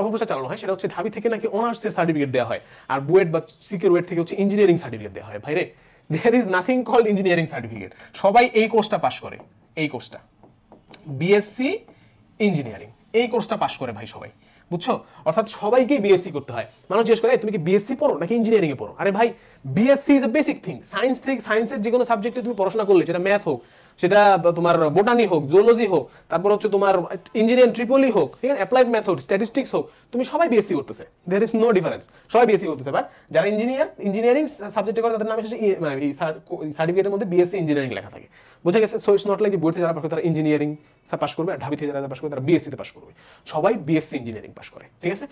অপপ্রচার চালানো হয় সেটা হচ্ছে ঢাবি থেকে নাকি অনার্সের সার্টিফিকেট দেওয়া হয় আর বুয়েট বা সিকিউর ওয়েট থেকে হচ্ছে ইঞ্জিনিয়ারিং সার্টিফিকেট দেওয়া হয় ভাইরে there is nothing call engineering certificate সবাই এই কোর্সটা পাশ করে এই কোর্সটা বিএসসি ইঞ্জিনিয়ারিং এই কোর্সটা পাশ করে ভাই সবাই বুঝছো অর্থাৎ সবাইকে বিএসসি করতে হয় মানুষ জিজ্ঞেস করে তুমি কি বিএসসি পড়ো নাকি ইঞ্জিনিয়ারিংয়ে পড়ো আরে ভাই BSc is a basic thing science থেকে সায়েন্সের যে কোনো সাবজেক্টে তুমি পড়াশোনা করলে সেটা ম্যাথ হোক সেটা তোমার বোটানি হোক জুলজি হোক তারপর হচ্ছে তোমার ইঞ্জিনিয়ারিং ট্রিপলি হোক ঠিক আছে অ্যাপ্লাইড মেথড স্ট্যাটিস্টিক্স হোক তুমি সবাই বিএসসি করতেছে দের ইজ নো ডিফারেন্স সবাই বিএসসি করতেছে বাট যারা ইঞ্জিনিয়ার ইঞ্জিনিয়ারিং সাবজেক্টে করে তাদের নামে e, মানে সার্টিফিকেটের মধ্যে বিএসসি ইঞ্জিনিয়ারিং লেখা থাকে বুঝে গেছে সো ইস নট লাইক যে বইতে যারা পাশ করে তারা ইঞ্জিনিয়ারিং পাস করবে আর ঢাবি থেকে যারা পাস করবে তারা বিএসসিতে পাস করবে সবাই বিএসসি ইঞ্জিনিয়ারিং পাস করে ঠিক আছে